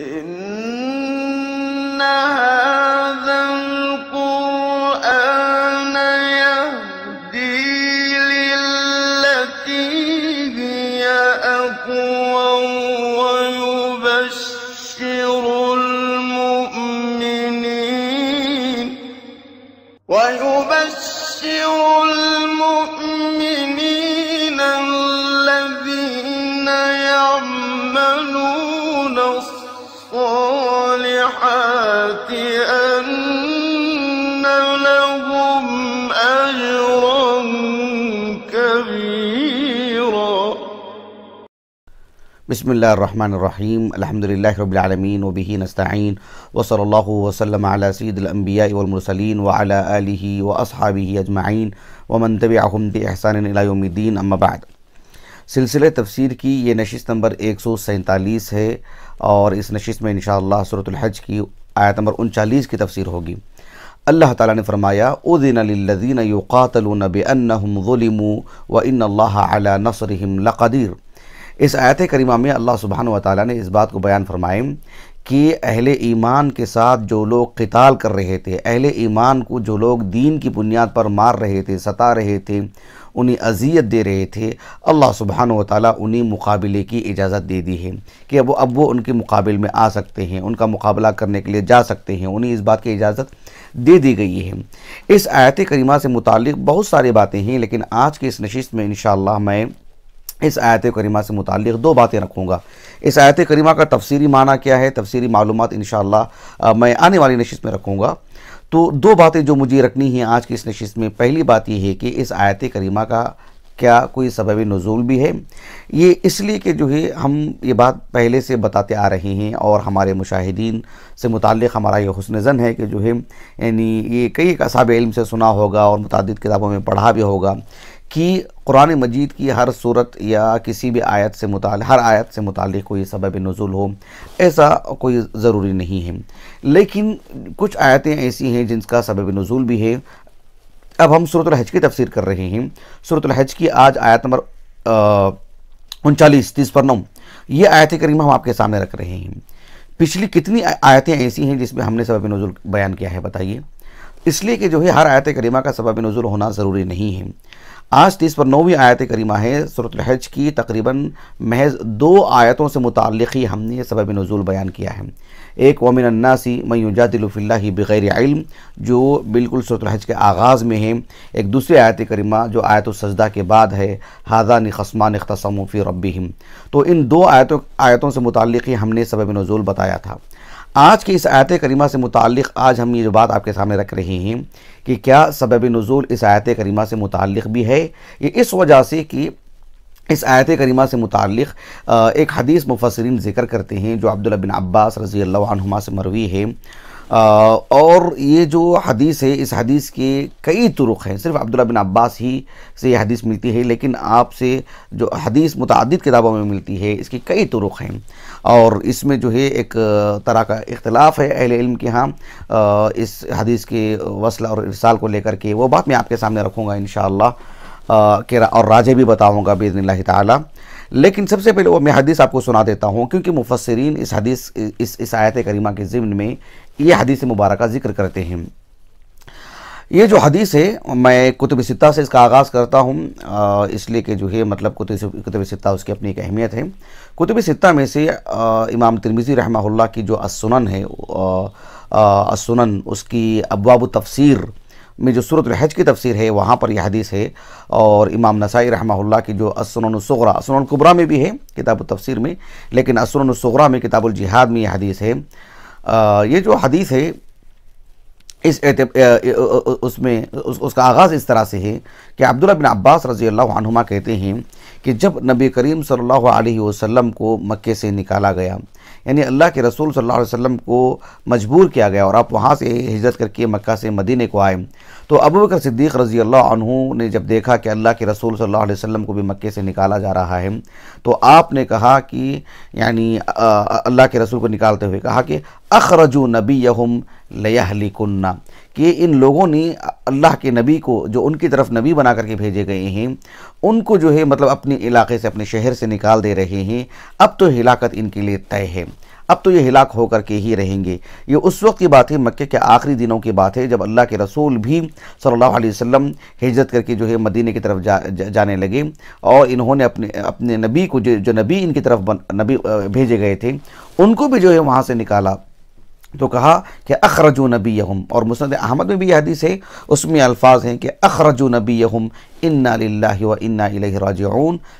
إنها بسم اللہ الرحمن الرحیم الحمدللہ و بہی نستعین و وصلی اللہ وسلم علی الانبیاء والمرسلین و آلہ و اصحابہ اجمعین و تبعہم احمد احسان اما بعد سلسلہ تفسیر کی یہ نشست نمبر 147 ہے اور اس نشست میں انشاءاللہ سورة الحج کی آیت نمبر 49 کی تفسیر ہوگی اللہ تعالیٰ نے فرمایا للذین یقاتلون بئنہم ظلموا و ان اللہ علی نصرہم لقدیر اس آیت کریمہ میں اللہ سبحانہ و تعالیٰ نے اس بات کو بیان فرمائیں کہ اہل ایمان کے ساتھ جو لوگ قتال کر رہے تھے اہل ایمان کو جو لوگ دین کی بنیاد پر مار رہے تھے ستا رہے تھے انہیں اذیت دے رہے تھے اللہ سبحانہ و تعالیٰ انہیں مقابلے کی اجازت دے دی ہے کہ اب اب وہ ان کے مقابل میں آ سکتے ہیں ان کا مقابلہ کرنے کے لیے جا سکتے ہیں انہیں اس بات کی اجازت دے دی گئی ہے اس آیت کریمہ سے متعلق بہت ساری باتیں ہیں لیکن آج کے اس نشست میں انشاءاللہ میں اس آیت کریمہ سے متعلق دو باتیں رکھوں گا اس آیت کریمہ کا تفسیری معنی کیا ہے تفسیری معلومات انشاءاللہ میں آنے والی نشست میں رکھوں گا تو دو باتیں جو مجھے رکھنی ہیں آج کی اس نشست میں پہلی بات یہ ہے کہ اس آیت کریمہ کا کیا کوئی سبب نزول بھی ہے یہ اس لیے کہ جو ہے ہم یہ بات پہلے سے بتاتے آ رہے ہیں اور ہمارے مشاہدین سے متعلق ہمارا یہ حسن زن ہے کہ جو ہے یعنی یہ کئی اصحاب علم سے سنا ہوگا اور متعدد کتابوں میں پڑھا بھی ہوگا کہ قرآن مجید کی ہر صورت یا کسی بھی آیت سے متعلق ہر آیت سے متعلق کوئی سبب نزول ہو ایسا کوئی ضروری نہیں ہے لیکن کچھ آیتیں ایسی ہیں جن کا سبب نزول بھی ہے اب ہم صورت الحج کی تفسیر کر رہے ہیں صورت الحج کی آج آیت نمبر انچالیس تیس پر نو یہ آیت کریمہ ہم آپ کے سامنے رکھ رہے ہیں پچھلی کتنی آیتیں ایسی ہیں جس میں ہم نے سبب نزول بیان کیا ہے بتائیے اس لیے کہ جو ہے ہر آیت کریمہ کا سبب نزول ہونا ضروری نہیں ہے آج تیس پر نوی آیت کریمہ ہے صورت الحج کی تقریباً محض دو آیتوں سے متعلق ہی ہم نے سبب نزول بیان کیا ہے ایک اومن عناسی فی اللہ بغیر علم جو بالکل الحج کے آغاز میں ہیں ایک دوسری آیت کریمہ جو آیت السجدہ کے بعد ہے حاضان خصمان اختصم فی فربیم تو ان دو آیتوں آیتوں سے متعلق ہی ہم نے سبب نزول بتایا تھا آج کی اس آیتِ کریمہ سے متعلق آج ہم یہ جو بات آپ کے سامنے رکھ رہے ہیں کہ کیا سبب نزول اس آیتِ کریمہ سے متعلق بھی ہے یہ اس وجہ سے کہ اس آیتِ کریمہ سے متعلق ایک حدیث مفسرین ذکر کرتے ہیں جو عبداللہ بن عباس رضی اللہ عنہما سے مروی ہے اور یہ جو حدیث ہے اس حدیث کے کئی طرق ہیں صرف عبداللہ بن عباس ہی سے یہ حدیث ملتی ہے لیکن آپ سے جو حدیث متعدد کتابوں میں ملتی ہے اس کی کئی طرق ہیں اور اس میں جو ہے ایک طرح کا اختلاف ہے اہل علم کے ہاں اس حدیث کے وصل اور ارسال کو لے کر کے وہ بات میں آپ کے سامنے رکھوں گا انشاءاللہ اور راجے بھی بتاؤں گا بیدن اللہ تعالیٰ لیکن سب سے پہلے وہ میں حدیث آپ کو سنا دیتا ہوں کیونکہ مفسرین اس حدیث اس آیت کریمہ کے زمن میں یہ حدیث مبارکہ ذکر کرتے ہیں یہ جو حدیث ہے میں کتب ستہ سے اس کا آغاز کرتا ہوں اس لیے کہ جو ہے مطلب کتب ستہ اس کی اپنی ایک اہمیت ہے کتب ستہ میں سے امام ترمیزی رحمہ اللہ کی جو السنن ہے السنن اس کی ابواب تفسیر میں جو سورت الحج کی تفسیر ہے وہاں پر یہ حدیث ہے اور امام نسائی رحمہ اللہ کی جو السنن الصغرا السنن القبرا میں بھی ہے کتاب التفسیر میں لیکن السنن الصغرا میں کتاب الجہاد میں یہ حدیث ہے یہ جو حدیث ہے اس اس میں اس کا آغاز اس طرح سے ہے کہ عبداللہ بن عباس رضی اللہ عنہما کہتے ہیں کہ جب نبی کریم صلی اللہ علیہ وسلم کو مکے سے نکالا گیا یعنی اللہ کے رسول صلی اللہ علیہ وسلم کو مجبور کیا گیا اور آپ وہاں سے ہجرت کر کے مکہ سے مدینے کو آئے تو ابو بکر صدیق رضی اللہ عنہ نے جب دیکھا کہ اللہ کے رسول صلی اللہ علیہ وسلم کو بھی مکے سے نکالا جا رہا ہے تو آپ نے کہا کہ یعنی اللہ کے رسول کو نکالتے ہوئے کہا کہ اخرجو نبیہم لیہلکنہ کہ ان لوگوں نے اللہ کے نبی کو جو ان کی طرف نبی بنا کر کے بھیجے گئے ہیں ان کو جو ہے مطلب اپنے علاقے سے اپنے شہر سے نکال دے رہے ہیں اب تو ہلاکت ان کے لیے طے ہے اب تو یہ ہلاک ہو کر کے ہی رہیں گے یہ اس وقت کی بات ہے مکہ کے آخری دنوں کی بات ہے جب اللہ کے رسول بھی صلی اللہ علیہ وسلم سلم کر کے جو ہے مدینہ کی طرف جا جانے لگے اور انہوں نے اپنے اپنے نبی کو جو نبی ان کی طرف نبی بھیجے گئے تھے ان کو بھی جو ہے وہاں سے نکالا تو کہا کہ اخرجو نبیہم اور مسند احمد میں بھی یہ حدیث ہے اس میں الفاظ ہیں کہ اخرجو نبیہم اِنَّا لِلَّهِ وَإِنَّا إِلَيْهِ رَاجِعُونَ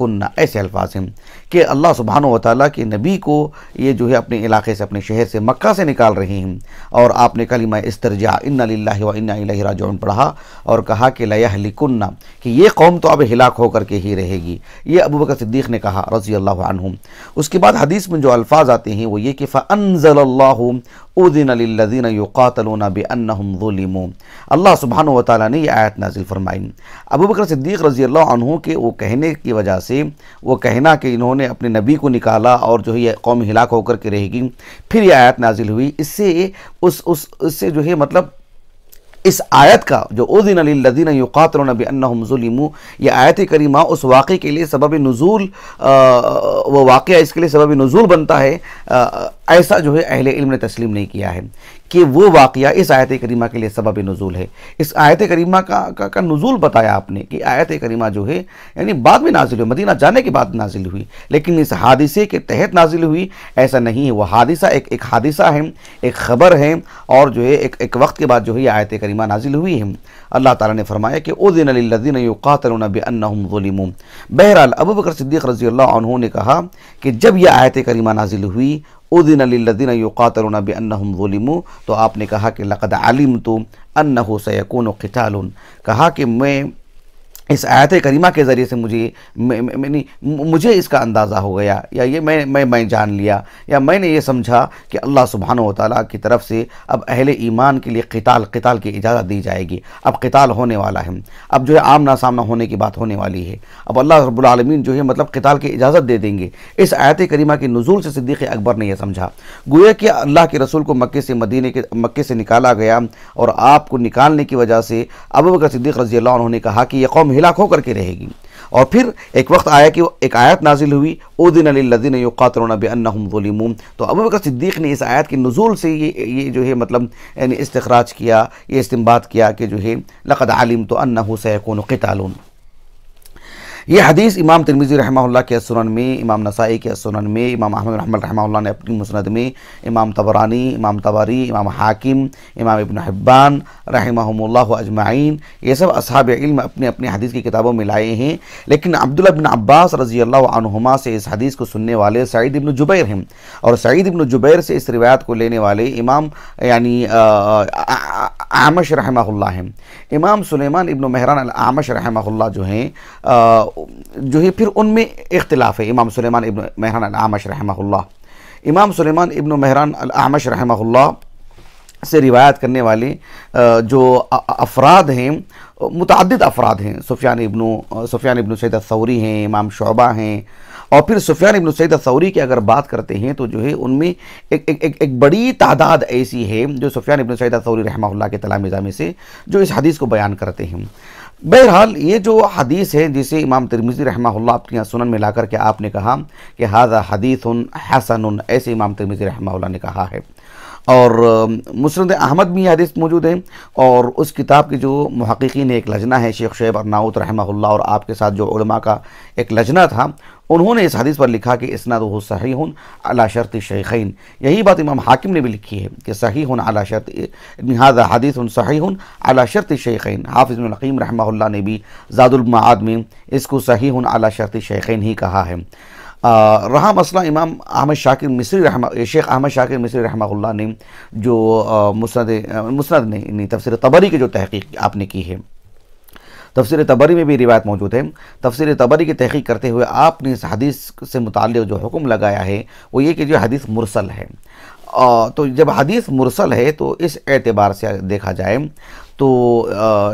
کُن ایسے الفاظ ہیں کہ اللہ سبحانہ و تعالیٰ کے نبی کو یہ جو ہے اپنے علاقے سے اپنے شہر سے مکہ سے نکال رہی ہیں اور آپ نے استرجع اِنَّا لِلَّهِ وَإِنَّا و رَاجِعُونَ پڑھا اور کہا کہ ليِِّ کہ یہ قوم تو اب ہلاک ہو کر کے ہی رہے گی یہ ابو بکر صدیق نے کہا رضی اللہ عنہ اس کے بعد حدیث میں جو الفاظ آتے ہیں وہ یہ کہ فَأَنزَلَ اللَّهُ اُذِنَ لِلَّذِينَ يُقَاتَلُونَ بِأَنَّهُمْ ظُلِمُونَ اللہ سبحانہ وتعالی نے یہ آیت نازل فرمائی ابو بکر صدیق رضی اللہ عنہ کے وہ کہنے کی وجہ سے وہ کہنا کہ انہوں نے اپنے نبی کو نکالا اور جو ہے یہ قوم ہلاک ہو کر کے رہے گی پھر یہ آیت نازل ہوئی اس سے اس اس اس سے جو ہے مطلب اس آیت کا جو اذن علی یقاتلون بانہم الّ یہ آیت کریمہ اس واقعے کے لیے سبب نزول وہ واقعہ اس کے لیے سبب نزول بنتا ہے ایسا جو ہے اہل علم نے تسلیم نہیں کیا ہے کہ وہ واقعہ اس آیت کریمہ کے لیے سبب نزول ہے اس آیت کریمہ کا کا بتایا آپ نے کہ آیت کریمہ جو ہے یعنی بعد میں نازل ہوئی مدینہ جانے کے بعد نازل ہوئی لیکن اس حادثے کے تحت نازل ہوئی ایسا نہیں ہے وہ حادثہ ایک ایک حادثہ ہے ایک خبر ہے اور جو ہے ایک ایک وقت کے بعد جو ہے یہ آیت کریمہ نازل ہوئی ہے اللہ تعالیٰ نے فرمایا کہ يُقَاتَلُونَ بِأَنَّهُمْ ظُلِمُونَ بہرحال ابو بکر صدیق رضی اللہ عنہ نے کہا کہ جب یہ آیت کریمہ نازل ہوئی उदिन लदीन युकातलना बन्नहुम ुलिमू तो आपने कहा कि लक़द आलिम तो अन्ना सैकून कहा कि मैं اس آیت کریمہ کے ذریعے سے مجھے یعنی مجھے اس کا اندازہ ہو گیا یا یہ میں میں جان لیا یا میں نے یہ سمجھا کہ اللہ سبحانہ و تعالیٰ کی طرف سے اب اہل ایمان کے لیے قتال قتال کی اجازت دی جائے گی اب قتال ہونے والا ہے اب جو ہے آمنا سامنا ہونے کی بات ہونے والی ہے اب اللہ رب العالمین جو ہے مطلب قتال کی اجازت دے دیں گے اس آیت کریمہ کے نزول سے صدیق اکبر نے یہ سمجھا گویا کہ اللہ کے رسول کو مکے سے مدینے کے مکے سے نکالا گیا اور آپ کو نکالنے کی وجہ سے ابو صدیق اللہ عنہ نے کہا کہ یہ قوم ہلاک ہو کر کے رہے گی اور پھر ایک وقت آیا کہ ایک آیت نازل ہوئی او دن علن قاترون بنّوم تو ابو بکر صدیق نے اس آیت کی نزول سے یہ یہ جو ہے مطلب یعنی استخراج کیا یہ استمباد کیا کہ جو ہے لقد عالم تو انّاََ حسیکون قطع یہ حدیث امام ترمیزی رحمہ اللہ کے سنن میں امام نسائی کے سنن میں امام احمد اللہ رحمہ اللہ نے اپنی مسند میں امام تبرانی امام تباری امام حاکم امام ابن حبان رحمہ اللہ اجمعین یہ سب اصحاب علم اپنے اپنے حدیث کی کتابوں میں لائے ہیں لیکن عبداللہ بن عباس رضی اللہ عنہما سے اس حدیث کو سننے والے سعید ابن جبیر ہیں اور سعید ابن جبیر سے اس روایت کو لینے والے امام یعنی عامش رحمہ اللہ ہیں امام سلیمان ابن مہران عامش رحمہ اللہ جو ہیں جو ہے پھر ان میں اختلاف ہے امام سلیمان ابن مہران محران رحمہ اللہ امام سلیمان ابن مہران محران العامش رحمہ اللہ سے روایت کرنے والے جو افراد ہیں متعدد افراد ہیں سفیان ابن سفیان ابن ہیں امام شعبہ ہیں اور پھر سفیان ابن سید الثوری کی اگر بات کرتے ہیں تو جو ہے ان میں ایک ایک ایک بڑی تعداد ایسی ہے جو سفیان ابن سید الثوری رحمہ اللہ کے تلامیزہ میں سے جو اس حدیث کو بیان کرتے ہیں بہرحال یہ جو حدیث ہے جسے امام ترمیزی رحمہ اللہ اپنی سنن میں لا کر کے آپ نے کہا کہ حاضر حدیث حسن ایسے امام ترمیزی رحمہ اللہ نے کہا ہے اور مسند احمد بھی یہ حدیث موجود ہیں اور اس کتاب کی جو محققین ایک لجنہ ہے شیخ شعیب ارناؤت رحمہ اللہ اور آپ کے ساتھ جو علماء کا ایک لجنہ تھا انہوں نے اس حدیث پر لکھا کہ اسنادہ ہن صحیح ہن شرط شیخین یہی بات امام حاکم نے بھی لکھی ہے کہ صحیح علی علا شرط نہذا حدیث صحیح علی شرط شیخین حافظ القیم رحمہ اللہ نے بھی زاد المعاد میں اس کو صحیح علی شرط شیخین ہی کہا ہے رہا مسئلہ امام احمد شاکر مصری رحمہ شیخ احمد شاکر مصری رحمہ اللہ نے جو مسند مسند نے تفسیر تبری کی جو تحقیق آپ نے کی ہے تفسیر تبری میں بھی روایت موجود ہے تفسیر تبری کی تحقیق کرتے ہوئے آپ نے اس حدیث سے متعلق جو حکم لگایا ہے وہ یہ کہ جو حدیث مرسل ہے تو جب حدیث مرسل ہے تو اس اعتبار سے دیکھا جائے تو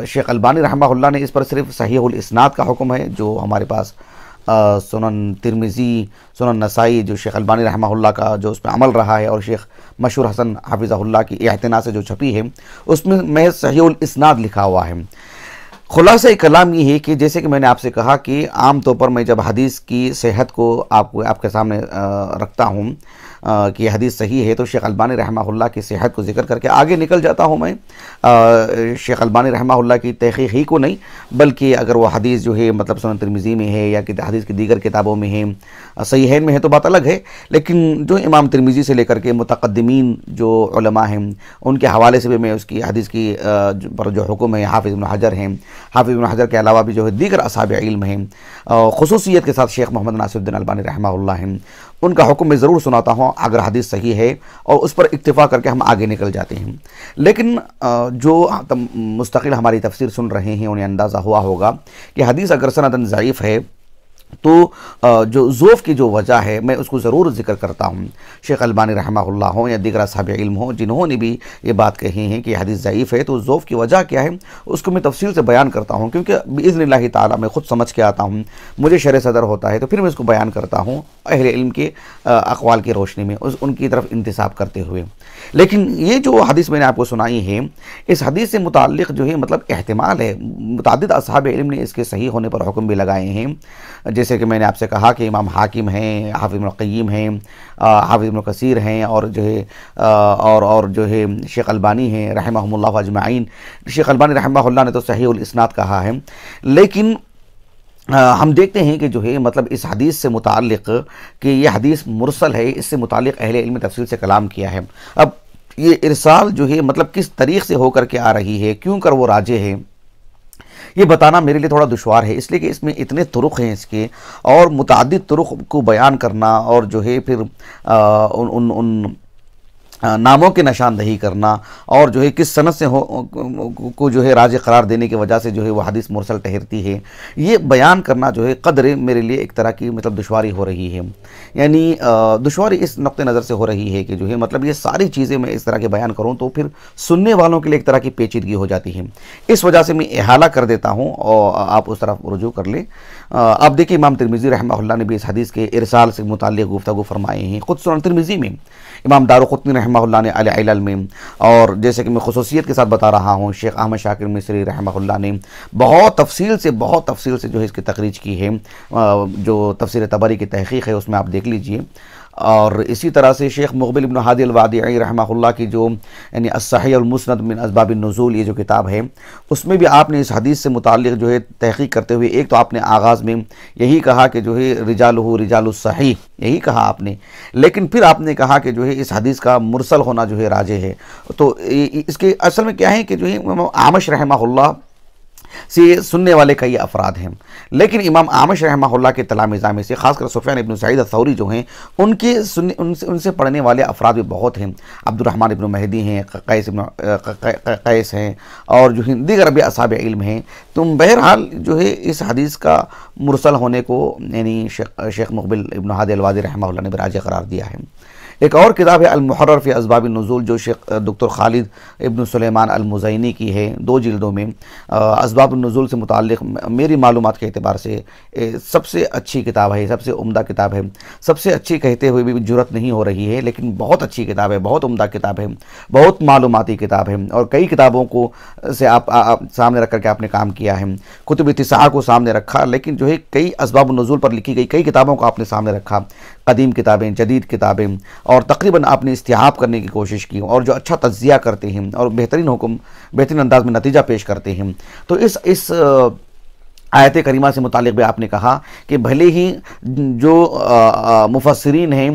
شیخ البانی رحمہ اللہ نے اس پر صرف صحیح الاسناد کا حکم ہے جو ہمارے پاس سنن ترمیزی سنن نسائی جو شیخ البانی رحمہ اللہ کا جو اس پہ عمل رہا ہے اور شیخ مشہور حسن حافظہ اللہ کی اہتنا سے جو چھپی ہے اس میں میں صحیح الاسناد لکھا ہوا ہے خلاصہ ایک کلام یہ ہے کہ جیسے کہ میں نے آپ سے کہا کہ عام طور پر میں جب حدیث کی صحت کو آپ کو آپ کے سامنے رکھتا ہوں کہ حدیث صحیح ہے تو شیخ البانی رحمہ اللہ کی صحت کو ذکر کر کے آگے نکل جاتا ہوں میں شیخ البانی رحمہ اللہ کی تحقیق ہی کو نہیں بلکہ اگر وہ حدیث جو ہے مطلب سنن ترمیزی میں ہے یا حدیث کی دیگر کتابوں میں ہے صحیحین میں ہے تو بات الگ ہے لیکن جو امام ترمیزی سے لے کر کے متقدمین جو علماء ہیں ان کے حوالے سے بھی میں اس کی حدیث کی پر جو حکم ہے حافظ حجر ہیں حافظ حجر کے علاوہ بھی جو ہے دیگر اصحاب علم ہیں خصوصیت کے ساتھ شیخ محمد ناصر الدین البانی رحمہ اللہ ہیں ان کا حکم میں ضرور سناتا ہوں اگر حدیث صحیح ہے اور اس پر اکتفا کر کے ہم آگے نکل جاتے ہیں لیکن جو مستقل ہماری تفسیر سن رہے ہیں انہیں اندازہ ہوا ہوگا کہ حدیث اگر سندن ضعیف ہے تو جو زوف کی جو وجہ ہے میں اس کو ضرور ذکر کرتا ہوں شیخ البانی رحمہ اللہ ہوں یا دیگر صحاب علم ہوں جنہوں نے بھی یہ بات کہی ہے کہ حدیث ضعیف ہے تو زوف کی وجہ کیا ہے اس کو میں تفصیل سے بیان کرتا ہوں کیونکہ اب اللہ تعالیٰ میں خود سمجھ کے آتا ہوں مجھے شرع صدر ہوتا ہے تو پھر میں اس کو بیان کرتا ہوں اہل علم کے اقوال کی روشنی میں ان کی طرف انتصاب کرتے ہوئے لیکن یہ جو حدیث میں نے آپ کو سنائی ہے اس حدیث سے متعلق جو ہے مطلب احتمال ہے متعدد اصحاب علم نے اس کے صحیح ہونے پر حکم بھی لگائے ہیں جیسے کہ میں نے آپ سے کہا کہ امام حاکم ہیں حافظ ام القیم ہیں حافظ ابن کثیر ہیں اور جو ہے اور اور جو ہے شیخ البانی ہیں رحمہ اللہ اجمعین شیخ البانی رحمہ اللہ نے تو صحیح الاسناد کہا ہے لیکن ہم دیکھتے ہیں کہ جو ہے مطلب اس حدیث سے متعلق کہ یہ حدیث مرسل ہے اس سے متعلق اہل علم تفصیل سے کلام کیا ہے اب یہ ارسال جو ہے مطلب کس طریق سے ہو کر کے آ رہی ہے کیوں کر وہ راجے ہیں یہ بتانا میرے لیے تھوڑا دشوار ہے اس لیے کہ اس میں اتنے طرق ہیں اس کے اور متعدد طرق کو بیان کرنا اور جو ہے پھر ان ان ناموں کے نشاندہی کرنا اور جو ہے کس صنعت سے ہو کو جو ہے راج قرار دینے کی وجہ سے جو ہے وہ حدیث مرسل ٹھہرتی ہے یہ بیان کرنا جو ہے قدر میرے لیے ایک طرح کی مطلب دشواری ہو رہی ہے یعنی دشواری اس نقطے نظر سے ہو رہی ہے کہ جو ہے مطلب یہ ساری چیزیں میں اس طرح کے بیان کروں تو پھر سننے والوں کے لیے ایک طرح کی پیچیدگی ہو جاتی ہے اس وجہ سے میں احالہ کر دیتا ہوں اور آپ اس طرف رجوع کر لیں آپ دیکھیں امام ترمیزی رحمہ اللہ نے بھی اس حدیث کے ارسال سے متعلق گفتگو فرمائے ہیں خود سنان ترمیزی میں امام قطنی رحمہ اللہ نے علیہ ال میں اور جیسے کہ میں خصوصیت کے ساتھ بتا رہا ہوں شیخ احمد شاکر مصری رحمہ اللہ نے بہت تفصیل سے بہت تفصیل سے جو ہے اس کی تقریج کی ہے جو تفصیل تبری کی تحقیق ہے اس میں آپ دیکھ لیجئے اور اسی طرح سے شیخ مغبل ابن حادی الوادعی رحمہ اللہ کی جو یعنی المسند من اسباب النزول یہ جو کتاب ہے اس میں بھی آپ نے اس حدیث سے متعلق جو ہے تحقیق کرتے ہوئے ایک تو آپ نے آغاز میں یہی کہا کہ جو ہے رجال رجال الصحیح یہی کہا آپ نے لیکن پھر آپ نے کہا کہ جو ہے اس حدیث کا مرسل ہونا جو ہے راجے ہے تو اس کے اصل میں کیا ہے کہ جو ہے آمش رحمہ اللہ سے سننے والے کئی افراد ہیں لیکن امام عامش رحمہ اللہ کے تلامزہ میں سے خاص کر سفین ابن سعید الثوری جو ہیں ان کے سننے ان سے پڑھنے والے افراد بھی بہت ہیں عبد الرحمن ابن مہدی ہیں قیس ہیں اور جو دیگر بھی اصحاب علم ہیں تو بہرحال جو ہے اس حدیث کا مرسل ہونے کو یعنی شیخ مقبل ابن حاد الواض رحمہ اللہ نے براج قرار دیا ہے ایک اور کتاب ہے المحرر فی اسباب النزول جو شیخ دکتر خالد ابن سلیمان المزینی کی ہے دو جلدوں میں اسباب النزول سے متعلق میری معلومات کے اعتبار سے سب سے اچھی کتاب ہے سب سے عمدہ کتاب ہے سب سے اچھی کہتے ہوئے بھی جرت نہیں ہو رہی ہے لیکن بہت اچھی کتاب ہے بہت عمدہ کتاب ہے بہت معلوماتی کتاب ہے اور کئی کتابوں کو سے آپ سامنے رکھ کر کے آپ نے کام کیا ہے کتب اتصاح کو سامنے رکھا لیکن جو ہے کئی اسباب النزول پر لکھی گئی کئی کتابوں کو آپ نے سامنے رکھا قدیم کتابیں جدید کتابیں اور تقریباً آپ نے استحاب کرنے کی کوشش کی اور جو اچھا تجزیہ کرتے ہیں اور بہترین حکم بہترین انداز میں نتیجہ پیش کرتے ہیں تو اس اس آیت کریمہ سے متعلق بھی آپ نے کہا کہ بھلے ہی جو مفسرین ہیں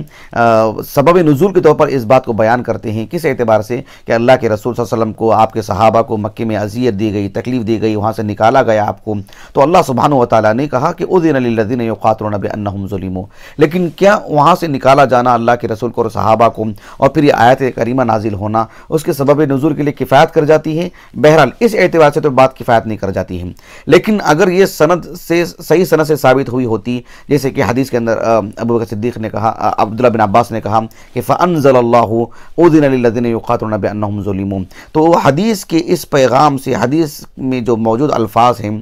سبب نزول کے طور پر اس بات کو بیان کرتے ہیں کس اعتبار سے کہ اللہ کے رسول صلی اللہ علیہ وسلم کو آپ کے صحابہ کو مکے میں اذیت دی گئی تکلیف دی گئی وہاں سے نکالا گیا آپ کو تو اللہ سبحانہ و تعالیٰ نے کہا کہ اُذِنَ لِلَّذِينَ اللہ بِأَنَّهُمْ ظُلِمُوا لیکن کیا وہاں سے نکالا جانا اللہ کے رسول کو اور صحابہ کو اور پھر یہ آیت کریمہ نازل ہونا اس کے سبب نزول کے لیے کفایت کر جاتی ہے بہرحال اس اعتبار سے تو بات کفایت نہیں کر جاتی ہے لیکن اگر یہ یہ سند سے صحیح سند سے ثابت ہوئی ہوتی جیسے کہ حدیث کے اندر ابو بکر صدیق نے کہا عبداللہ بن عباس نے کہا کہ فَأَنزَلَ اللَّهُ اُذِنَ لِلَّذِنَ يُقَاتُرُنَ بِأَنَّهُمْ ظُلِمُونَ تو حدیث کے اس پیغام سے حدیث میں جو موجود الفاظ ہیں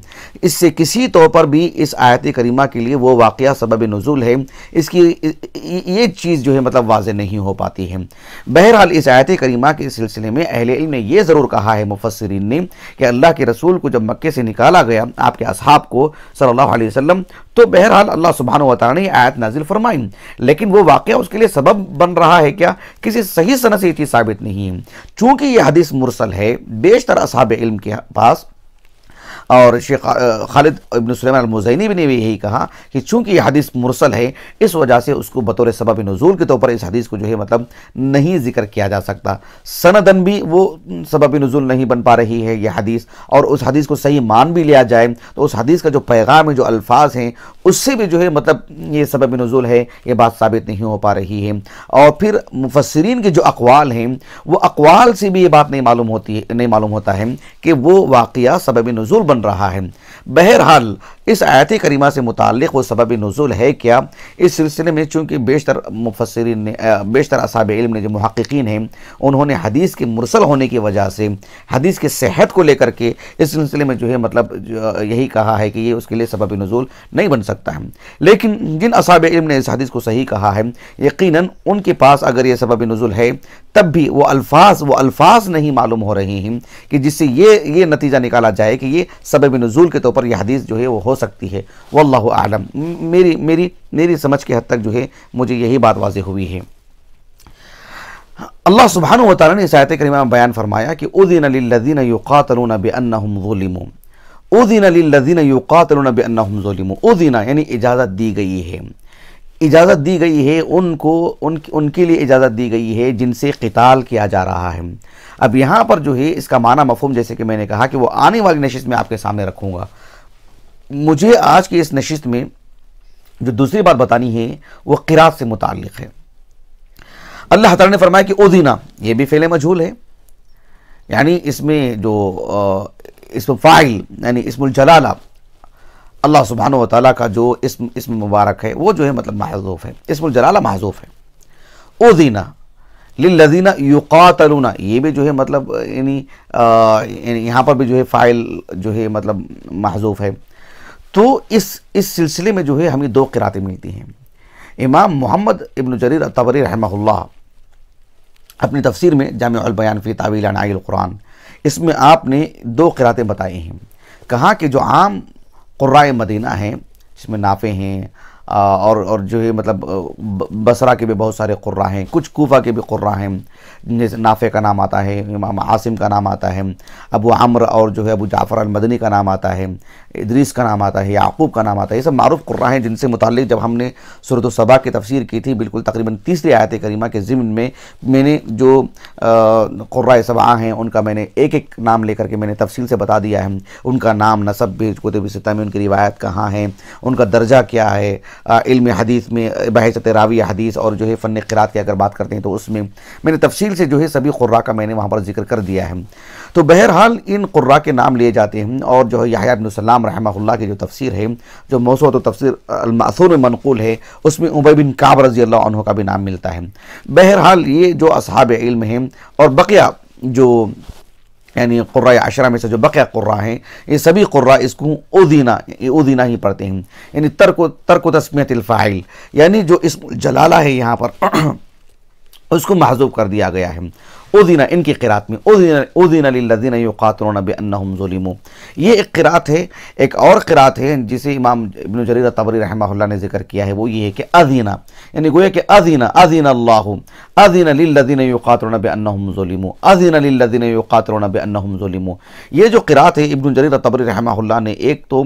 اس سے کسی طور پر بھی اس آیت کریمہ کے لیے وہ واقعہ سبب نزول ہے اس کی یہ چیز جو ہے مطلب واضح نہیں ہو پاتی ہے بہرحال اس آیت کریمہ کے سلسلے میں اہل علم نے یہ ضرور کہا ہے مفسرین نے کہ اللہ کے رسول کو جب مکہ سے نکالا گیا آپ کے اصحاب آپ کو صلی اللہ علیہ وسلم تو بہرحال اللہ سبحانہ نے آیت نازل فرمائیں لیکن وہ واقعہ اس کے لیے سبب بن رہا ہے کیا کسی صحیح سنہ سے یہ چیز ثابت نہیں چونکہ یہ حدیث مرسل ہے بیشتر اصحاب علم کے پاس اور شیخ خالد ابن سلیمان المزینی بھی نے بھی یہی کہا کہ چونکہ یہ حدیث مرسل ہے اس وجہ سے اس کو بطور سبب نزول کے طور پر اس حدیث کو جو ہے مطلب نہیں ذکر کیا جا سکتا سندن بھی وہ سبب نزول نہیں بن پا رہی ہے یہ حدیث اور اس حدیث کو صحیح مان بھی لیا جائے تو اس حدیث کا جو پیغام ہے جو الفاظ ہیں اس سے بھی جو ہے مطلب یہ سبب نزول ہے یہ بات ثابت نہیں ہو پا رہی ہے اور پھر مفسرین کے جو اقوال ہیں وہ اقوال سے بھی یہ بات نہیں معلوم ہوتی ہے نہیں معلوم ہوتا ہے کہ وہ واقعہ سبب نزول بن رہا ہے بہرحال اس آیتی کریمہ سے متعلق وہ سبب نزول ہے کیا اس سلسلے میں چونکہ بیشتر مفسرین نے بیشتر اصحاب علم نے جو محققین ہیں انہوں نے حدیث کے مرسل ہونے کی وجہ سے حدیث کے صحت کو لے کر کے اس سلسلے میں جو ہے مطلب یہی کہا ہے کہ یہ اس کے لیے سبب نزول نہیں بن سکتا ہے لیکن جن اصحاب علم نے اس حدیث کو صحیح کہا ہے یقیناً ان کے پاس اگر یہ سبب نزول ہے تب بھی وہ الفاظ وہ الفاظ نہیں معلوم ہو رہے ہیں کہ جس سے یہ یہ نتیجہ نکالا جائے کہ یہ سبب نزول کے طور پر یہ حدیث جو ہے وہ ہو سکتی ہے واللہ اعلم میری میری میری سمجھ کے حد تک جو ہے مجھے یہی بات واضح ہوئی ہے اللہ سبحانہ وتعالی نے اس آیت کریمہ میں بیان فرمایا کہ اُذِنَ لِلَّذِينَ يُقَاتَلُونَ بِأَنَّهُمْ ظُلِمُونَ اُذِنَ لِلَّذِينَ يُقَاتَلُونَ بِأَنَّهُمْ ظُلِمُونَ اُذِنَ یعنی اجازت دی گئی ہے اجازت دی گئی ہے ان کو ان, ان کے لئے اجازت دی گئی ہے جن سے قتال کیا جا رہا ہے اب یہاں پر جو ہے اس کا معنی مفہوم جیسے کہ میں نے کہا کہ وہ آنے والی نشست میں آپ کے سامنے رکھوں گا مجھے آج کی اس نشست میں جو دوسری بات بتانی ہے وہ قرآت سے متعلق ہے اللہ تعالیٰ نے فرمایا کہ اوزینہ یہ بھی فعل مجھول ہے یعنی اس میں جو اسم فائل یعنی اسم الجلالہ اللہ سبحانہ و تعالیٰ کا جو اسم اسم مبارک ہے وہ جو ہے مطلب محضوف ہے اسم الجلالہ محضوف ہے اوزینہ للذین یقاتلون یہ بھی جو ہے مطلب یعنی, یعنی یہاں پر بھی جو ہے فائل جو ہے مطلب محضوف ہے تو اس اس سلسلے میں جو ہے ہمیں دو قراتیں ملتی ہیں امام محمد ابن جریر الطبری رحمہ اللہ اپنی تفسیر میں جامع البیان فی تعویل عنائی القرآن اس میں آپ نے دو قراتیں بتائی ہیں کہا کہ جو عام قرائے مدینہ ہیں جس میں نافے ہیں اور اور جو ہے مطلب بصرہ کے بھی بہت سارے قرہ ہیں کچھ کوفہ کے بھی قرہ ہیں نافع کا نام آتا ہے امام عاصم کا نام آتا ہے ابو عمر اور جو ہے ابو جعفر المدنی کا نام آتا ہے ادریس کا نام آتا ہے یعقوب کا نام آتا ہے یہ سب معروف قرآن ہیں جن سے متعلق جب ہم نے صورت و کی تفسیر کی تھی بالکل تقریباً تیسری آیت کریمہ کے زمن میں میں نے جو قرآن سبا ہیں ان کا میں نے ایک ایک نام لے کر کے میں نے تفصیل سے بتا دیا ہے ان کا نام نصب کتب ستہ میں ان کی روایت کہاں ہے ان کا درجہ کیا ہے علم حدیث میں بحثت راوی حدیث اور جو ہے فن قرآن کی اگر بات کرتے ہیں تو اس میں میں نے تفصیل سے جو ہے سبھی قرہ کا میں نے وہاں پر ذکر کر دیا ہے تو بہرحال ان قراء کے نام لیے جاتے ہیں اور جو ہے یحییٰ بن السلام رحمہ اللہ کی جو تفسیر ہے جو تو و المعثور منقول ہے اس میں عبی بن کعب رضی اللہ عنہ کا بھی نام ملتا ہے بہرحال یہ جو اصحاب علم ہیں اور بقیہ جو یعنی قرآ عشرہ میں سے جو بقیہ قرہ ہیں یہ سبھی قرہ اس کو اودینہ ہی پڑھتے ہیں یعنی ترک و ترک و تسمیت الفاعل یعنی جو اسم الجلالہ ہے یہاں پر اس کو محضوب کر دیا گیا ہے عدینہ ان کی قرات میں عدین للذین یقاتلون نب الحم ظلمو یہ ایک قرات ہے ایک اور قرات ہے جسے امام ابن جریر طبری رحمہ اللہ نے ذکر کیا ہے وہ یہ ہے کہ اذینا یعنی گویا کہ اذینا عظیین اللہ عظیین للذین یقاتلون النّم ظلمو اذینا للذین یقاتلون قاطر النبِم یہ جو قرات ہے ابن جریر طبری رحمہ اللہ نے ایک تو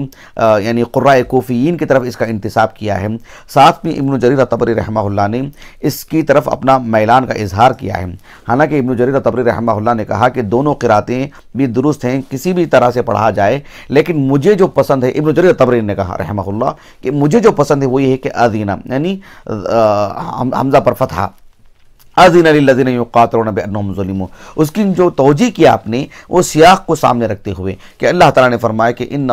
یعنی قرآۂ کوفیین کی طرف اس کا انتصاب کیا ہے ساتھ میں ابن جریر طبری رحمہ اللہ نے اس کی طرف اپنا میلان کا اظہار کیا ہے حالانکہ ابن جریر تبری رحمہ اللہ نے کہا کہ دونوں قراتیں بھی درست ہیں کسی بھی طرح سے پڑھا جائے لیکن مجھے جو پسند ہے ابن جریر تبری نے کہا رحمہ اللہ کہ مجھے جو پسند ہے وہ یہ ہے کہ اذینہ یعنی حمزہ پر فتحہ قطنب النحم ظلم و اس کی جو توجہ کیا آپ نے وہ سیاق کو سامنے رکھتے ہوئے کہ اللہ تعالیٰ نے فرمایا کہ ان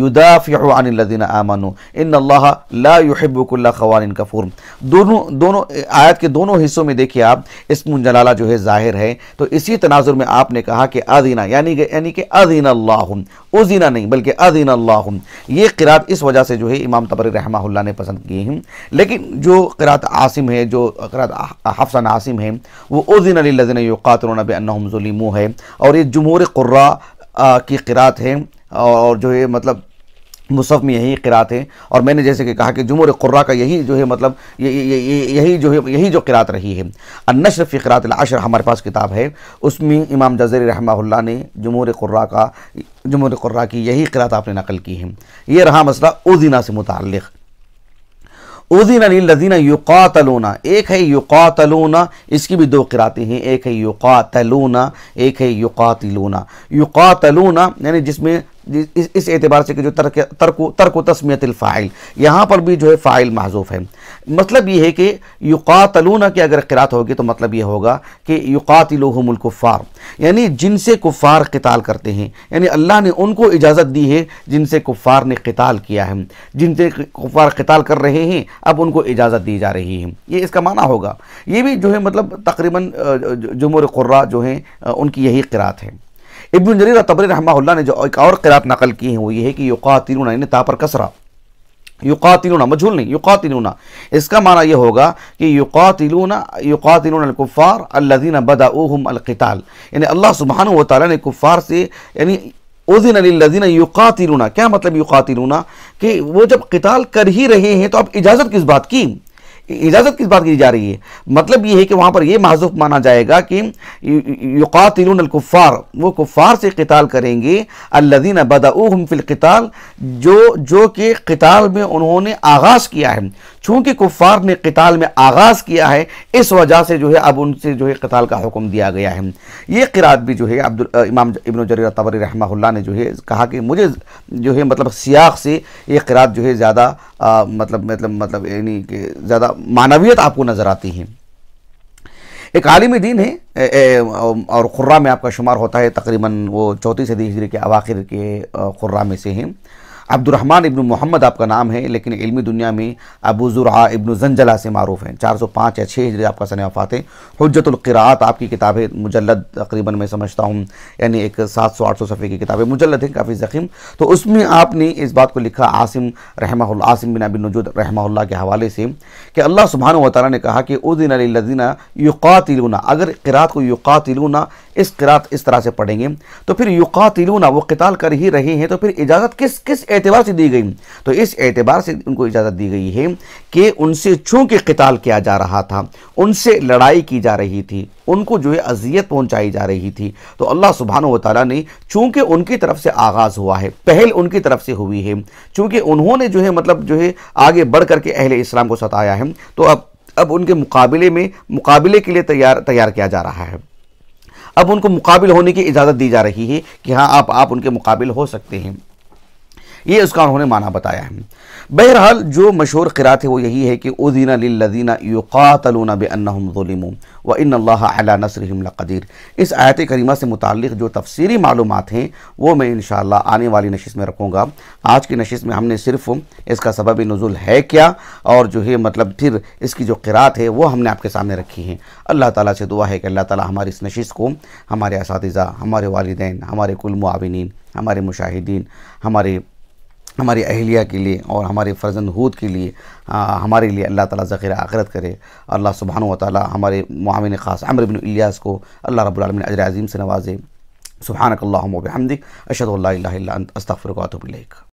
یدافع عن الذین آمن ان اللہ قوان کفور دونوں دونوں آیت کے دونوں حصوں میں دیکھیے آپ اسم جلالہ جو ہے ظاہر ہے تو اسی تناظر میں آپ نے کہا کہ اذین یعنی کہ یعنی کہ اذین نہیں بلکہ اذین اللہ یہ قرآ اس وجہ سے جو ہے امام رحمہ اللہ نے پسند کی ہیں لیکن جو قرأۃ عاصم ہے جو ہیں وہ ظلمو ہے اور یہ جمہور قراء کی قرات ہے اور جو ہے مطلب مصف میں یہی اور میں نے جیسے کہ کہا کہ جمہور قرہ کا یہی جو ہے مطلب یہی جو قرات رہی ہے النشر فی قرات العشر ہمارے پاس کتاب ہے اس میں امام جزیر رحمہ اللہ نے جمہور قرہ کا جمہور قرہ کی یہی قرات آپ نے نقل کی ہے یہ رہا مسئلہ اوزینہ سے متعلق اذن للذین یقاتلونا ایک ہے یقاتلونا اس کی بھی دو قراتی ہیں ایک ہے یقاتلونا ایک ہے یقاتلونا یقاتلونا یعنی جس میں اس اعتبار سے کہ جو ترک ترک و ترک و تسمیت الفائل یہاں پر بھی جو ہے فائل معذوف ہے مطلب یہ ہے کہ یقاتلونہ کے اگر قرات ہوگی تو مطلب یہ ہوگا کہ یقاتلوہم الکفار یعنی جن سے کفار قتال کرتے ہیں یعنی اللہ نے ان کو اجازت دی ہے جن سے کفار نے قتال کیا ہے جن سے کفار قتال کر رہے ہیں اب ان کو اجازت دی جا رہی ہے یہ اس کا معنی ہوگا یہ بھی جو ہے مطلب تقریباً جمہور قرہ جو ہیں ان کی یہی قرات ہیں ابن جریر طبری رحمہ اللہ نے جو ایک اور قرآن نقل کی ہیں وہ یہ ہے کہ یقاتلون انہیں یعنی تا پر کسرہ یقاتلون مجھول نہیں یقاتلون اس کا معنی یہ ہوگا کہ یقاتلون یقاتلون الکفار الذین بدعوہم القتال یعنی اللہ سبحانہ وتعالی نے کفار سے یعنی للذین یقاتلون کیا مطلب یقاتلون کہ وہ جب قتال کر ہی رہے ہیں تو اب اجازت کس بات کی اجازت کس بات کی جا رہی ہے مطلب یہ ہے کہ وہاں پر یہ معذ مانا جائے گا کہ یقاتلون الکفار وہ کفار سے قتال کریں گے الذین بدعوهم فی القتال جو جو کہ قتال میں انہوں نے آغاز کیا ہے چونکہ کفار نے قتال میں آغاز کیا ہے اس وجہ سے جو ہے اب ان سے جو ہے قتال کا حکم دیا گیا ہے یہ قرآن بھی جو ہے امام ابن جریر طبری رحمہ اللہ نے جو ہے کہا کہ مجھے جو ہے مطلب سیاق سے یہ قرآن جو ہے زیادہ مطلب مطلب مطلب یعنی کہ زیادہ معنویت آپ کو نظر آتی ہے ایک عالمی دین ہے اور خرہ میں آپ کا شمار ہوتا ہے تقریباً وہ چوتھی صدی کے اواخر کے خرہ میں سے ہیں عبد الرحمن ابن محمد آپ کا نام ہے لیکن علمی دنیا میں ابو زرعہ ابن زنجلہ سے معروف ہیں چار سو پانچ یا چھ ہجرے آپ کا وفات ہے حجت القرآت آپ کی کتاب ہے مجلد تقریباً میں سمجھتا ہوں یعنی ایک سات سو آٹھ سو صفحے کی کتاب ہے مجلد ہے کافی زخم تو اس میں آپ نے اس بات کو لکھا عاصم رحمہ اللہ عاصم بن ابن نجود رحمہ اللہ کے حوالے سے کہ اللہ سبحانہ و تعالیٰ نے کہا کہ اُدین علی الدینہ اگر قرآت کو یقاتلونا اس قرآت اس طرح سے پڑھیں گے تو پھر یقاتلونہ وہ قتال کر ہی رہے ہیں تو پھر اجازت کس کس اعتبار سے دی گئی تو اس اعتبار سے ان کو اجازت دی گئی ہے کہ ان سے چونکہ قتال کیا جا رہا تھا ان سے لڑائی کی جا رہی تھی ان کو جو ہے اذیت پہنچائی جا رہی تھی تو اللہ سبحانہ و تعالیٰ نے چونکہ ان کی طرف سے آغاز ہوا ہے پہل ان کی طرف سے ہوئی ہے چونکہ انہوں نے جو ہے مطلب جو ہے آگے بڑھ کر کے اہل اسلام کو ستایا ہے تو اب اب ان کے مقابلے میں مقابلے کے لیے تیار تیار کیا جا رہا ہے اب ان کو مقابل ہونے کی اجازت دی جا رہی ہے کہ ہاں آپ آپ ان کے مقابل ہو سکتے ہیں یہ اس کا انہوں نے معنی بتایا ہے بہرحال جو مشہور خراط ہے وہ یہی ہے کہ اُذِنَ لِلَّذِينَ يُقَاتَلُونَ بِأَنَّهُمْ ظُلِمُونَ و ان اللہ نَصْرِهِمْ نثر اس آیت کریمہ سے متعلق جو تفسیری معلومات ہیں وہ میں انشاءاللہ آنے والی نشست میں رکھوں گا آج کی نشست میں ہم نے صرف اس کا سبب نزول ہے کیا اور جو ہے مطلب پھر اس کی جو قرآت ہے وہ ہم نے آپ کے سامنے رکھی ہیں اللہ تعالیٰ سے دعا ہے کہ اللہ تعالیٰ ہماری اس نشست کو ہمارے اساتذہ ہمارے والدین ہمارے کل معاونین ہمارے مشاہدین ہمارے ہماری اہلیہ کے لیے اور ہمارے فرزند ہود کے لیے ہمارے لیے اللہ تعالیٰ ذخیرہ آخرت کرے اللہ سبحانہ و تعالیٰ ہمارے معامل خاص عمر بن الیاس کو اللہ رب العالمین اجر عظیم سے نوازے سبحانک اللہم و بحمدک اشہدو اللہ اللہ انت کاطب بلیک